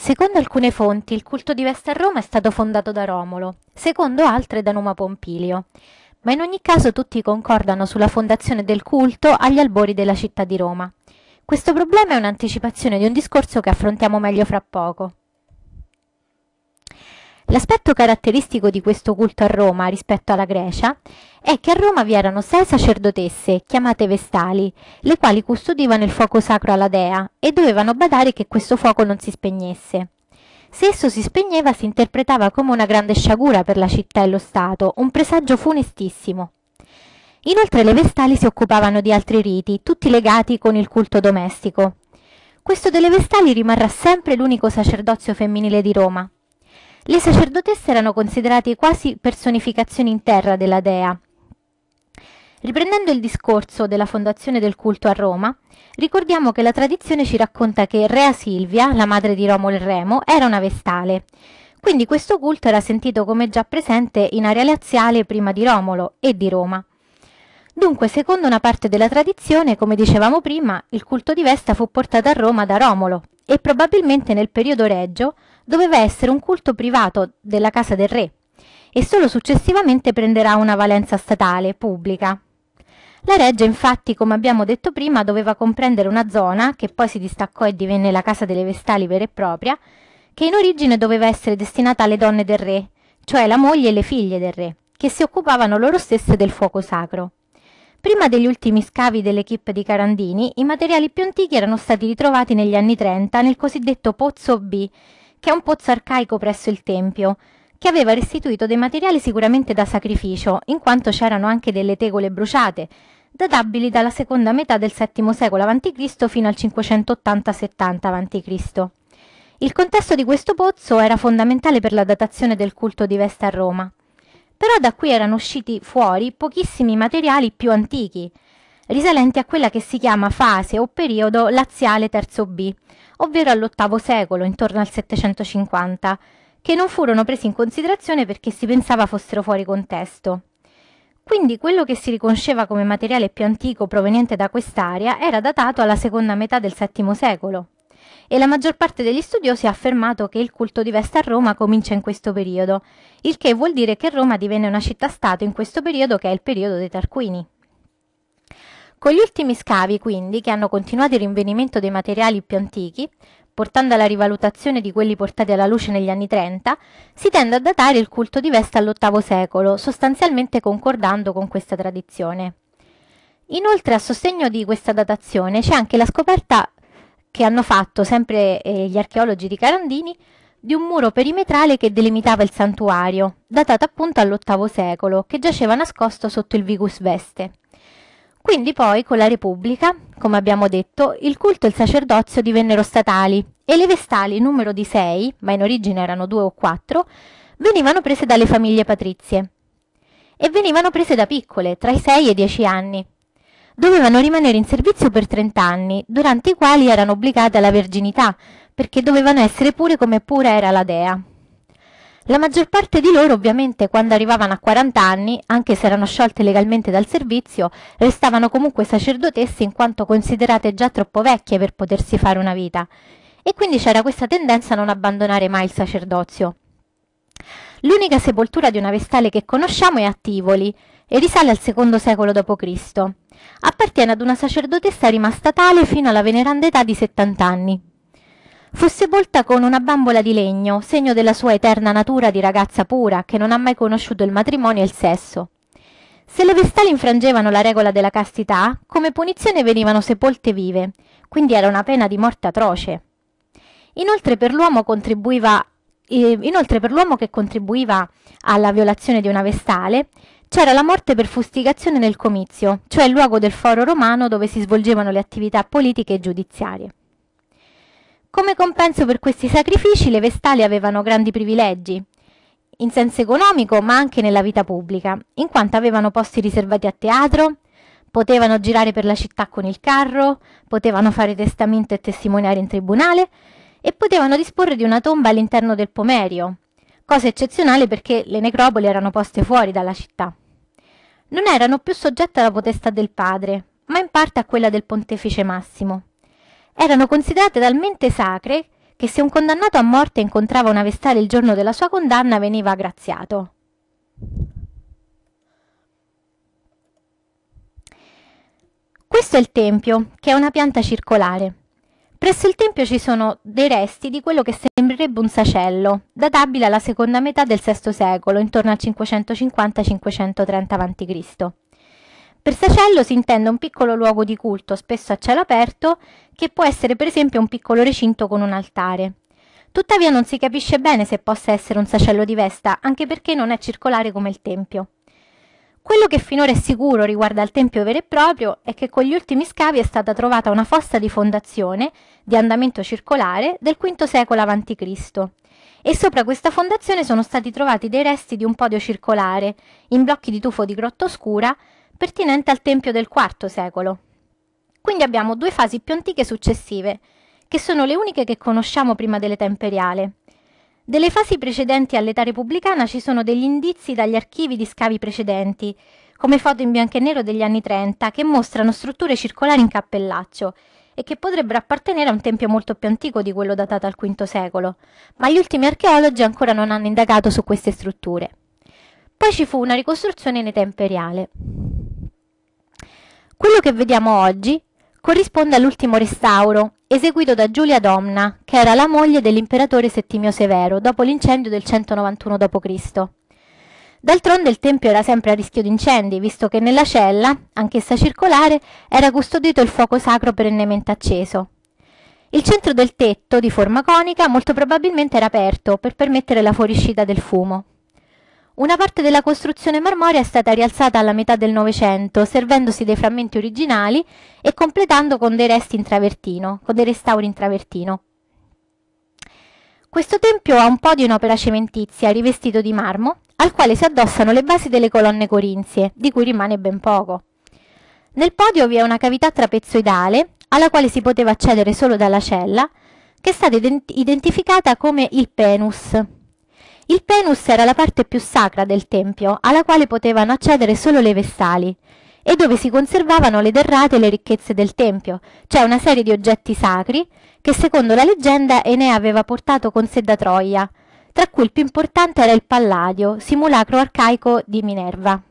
Secondo alcune fonti, il culto di Vesta a Roma è stato fondato da Romolo, secondo altre da Numa Pompilio. Ma in ogni caso tutti concordano sulla fondazione del culto agli albori della città di Roma. Questo problema è un'anticipazione di un discorso che affrontiamo meglio fra poco. L'aspetto caratteristico di questo culto a Roma rispetto alla Grecia è che a Roma vi erano sei sacerdotesse, chiamate Vestali, le quali custodivano il fuoco sacro alla dea e dovevano badare che questo fuoco non si spegnesse. Se esso si spegneva si interpretava come una grande sciagura per la città e lo Stato, un presagio funestissimo. Inoltre le Vestali si occupavano di altri riti, tutti legati con il culto domestico. Questo delle Vestali rimarrà sempre l'unico sacerdozio femminile di Roma, le sacerdotesse erano considerate quasi personificazioni in terra della dea. Riprendendo il discorso della fondazione del culto a Roma, ricordiamo che la tradizione ci racconta che Rea Silvia, la madre di Romolo e Remo, era una vestale. Quindi questo culto era sentito come già presente in area laziale prima di Romolo e di Roma. Dunque, secondo una parte della tradizione, come dicevamo prima, il culto di Vesta fu portato a Roma da Romolo e probabilmente nel periodo reggio doveva essere un culto privato della casa del re e solo successivamente prenderà una valenza statale, pubblica. La reggia infatti, come abbiamo detto prima, doveva comprendere una zona, che poi si distaccò e divenne la casa delle Vestali vera e propria, che in origine doveva essere destinata alle donne del re, cioè la moglie e le figlie del re, che si occupavano loro stesse del fuoco sacro. Prima degli ultimi scavi dell'equipe di Carandini, i materiali più antichi erano stati ritrovati negli anni 30 nel cosiddetto Pozzo B, che è un pozzo arcaico presso il tempio, che aveva restituito dei materiali sicuramente da sacrificio, in quanto c'erano anche delle tegole bruciate, databili dalla seconda metà del VII secolo a.C. fino al 580-70 a.C. Il contesto di questo pozzo era fondamentale per la datazione del culto di Vesta a Roma. Però da qui erano usciti fuori pochissimi materiali più antichi, risalenti a quella che si chiama fase o periodo laziale terzo B, ovvero all'ottavo secolo, intorno al 750, che non furono presi in considerazione perché si pensava fossero fuori contesto. Quindi quello che si riconosceva come materiale più antico proveniente da quest'area era datato alla seconda metà del VII secolo e la maggior parte degli studiosi ha affermato che il culto di Vesta a Roma comincia in questo periodo, il che vuol dire che Roma divenne una città-stato in questo periodo che è il periodo dei Tarquini. Con gli ultimi scavi, quindi, che hanno continuato il rinvenimento dei materiali più antichi, portando alla rivalutazione di quelli portati alla luce negli anni 30, si tende a datare il culto di Vesta all'VIII secolo, sostanzialmente concordando con questa tradizione. Inoltre a sostegno di questa datazione c'è anche la scoperta che hanno fatto sempre eh, gli archeologi di Carandini di un muro perimetrale che delimitava il santuario, datato appunto all'VIII secolo, che giaceva nascosto sotto il Vigus Veste. Quindi poi con la Repubblica, come abbiamo detto, il culto e il sacerdozio divennero statali e le vestali numero di sei, ma in origine erano due o quattro, venivano prese dalle famiglie patrizie e venivano prese da piccole, tra i sei e i dieci anni. Dovevano rimanere in servizio per 30 anni, durante i quali erano obbligate alla verginità, perché dovevano essere pure come pura era la dea. La maggior parte di loro ovviamente quando arrivavano a 40 anni, anche se erano sciolte legalmente dal servizio, restavano comunque sacerdotesse in quanto considerate già troppo vecchie per potersi fare una vita. E quindi c'era questa tendenza a non abbandonare mai il sacerdozio. L'unica sepoltura di una vestale che conosciamo è a Tivoli e risale al secondo secolo d.C. Appartiene ad una sacerdotessa rimasta tale fino alla veneranda età di 70 anni. Fu sepolta con una bambola di legno, segno della sua eterna natura di ragazza pura che non ha mai conosciuto il matrimonio e il sesso. Se le vestali infrangevano la regola della castità, come punizione venivano sepolte vive, quindi era una pena di morte atroce. Inoltre per l'uomo contribuiva eh, inoltre per l'uomo che contribuiva alla violazione di una vestale c'era la morte per fustigazione nel comizio, cioè il luogo del foro romano dove si svolgevano le attività politiche e giudiziarie. Come compenso per questi sacrifici le Vestali avevano grandi privilegi, in senso economico ma anche nella vita pubblica, in quanto avevano posti riservati a teatro, potevano girare per la città con il carro, potevano fare testamento e testimoniare in tribunale e potevano disporre di una tomba all'interno del pomerio, cosa eccezionale perché le necropoli erano poste fuori dalla città. Non erano più soggette alla potestà del padre, ma in parte a quella del pontefice Massimo erano considerate talmente sacre che se un condannato a morte incontrava una vestale il giorno della sua condanna veniva graziato. Questo è il tempio, che è una pianta circolare. Presso il tempio ci sono dei resti di quello che sembrerebbe un sacello, databile alla seconda metà del VI secolo, intorno al 550-530 a.C. Per sacello si intende un piccolo luogo di culto, spesso a cielo aperto, che può essere per esempio un piccolo recinto con un altare. Tuttavia non si capisce bene se possa essere un sacello di vesta, anche perché non è circolare come il tempio. Quello che finora è sicuro riguardo al tempio vero e proprio è che con gli ultimi scavi è stata trovata una fossa di fondazione, di andamento circolare, del V secolo a.C. E sopra questa fondazione sono stati trovati dei resti di un podio circolare, in blocchi di tufo di grotta oscura, pertinente al Tempio del IV secolo. Quindi abbiamo due fasi più antiche successive, che sono le uniche che conosciamo prima dell'età imperiale. Delle fasi precedenti all'età repubblicana ci sono degli indizi dagli archivi di scavi precedenti, come foto in bianco e nero degli anni 30, che mostrano strutture circolari in cappellaccio e che potrebbero appartenere a un tempio molto più antico di quello datato al V secolo, ma gli ultimi archeologi ancora non hanno indagato su queste strutture. Poi ci fu una ricostruzione in età imperiale. Quello che vediamo oggi corrisponde all'ultimo restauro eseguito da Giulia Domna, che era la moglie dell'imperatore Settimio Severo dopo l'incendio del 191 d.C. D'altronde il tempio era sempre a rischio di incendi, visto che nella cella, anch'essa circolare, era custodito il fuoco sacro perennemente acceso. Il centro del tetto, di forma conica, molto probabilmente era aperto per permettere la fuoriuscita del fumo. Una parte della costruzione marmorea è stata rialzata alla metà del Novecento, servendosi dei frammenti originali e completando con dei resti in travertino, con dei restauri in travertino. Questo tempio ha un podio in opera cementizia, rivestito di marmo, al quale si addossano le basi delle colonne corinzie, di cui rimane ben poco. Nel podio vi è una cavità trapezoidale, alla quale si poteva accedere solo dalla cella, che è stata ident- identificata come il penus, il penus era la parte più sacra del tempio, alla quale potevano accedere solo le vessali, e dove si conservavano le derrate e le ricchezze del tempio, cioè una serie di oggetti sacri che secondo la leggenda Enea aveva portato con sé da Troia, tra cui il più importante era il palladio, simulacro arcaico di Minerva.